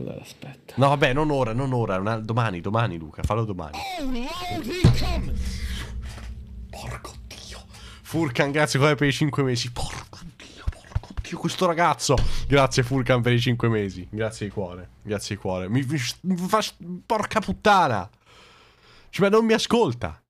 Allora, aspetta. No, vabbè, non ora, non ora. Una... Domani, domani, Luca. Fallo domani. Oh, Porco Dio. Furkan, grazie qua per i 5 mesi. Porco Dio, porco Dio, questo ragazzo. Grazie, Furkan, per i 5 mesi. Grazie di cuore. Grazie di cuore. Mi, mi, mi fa... Porca puttana. Cioè, non mi ascolta.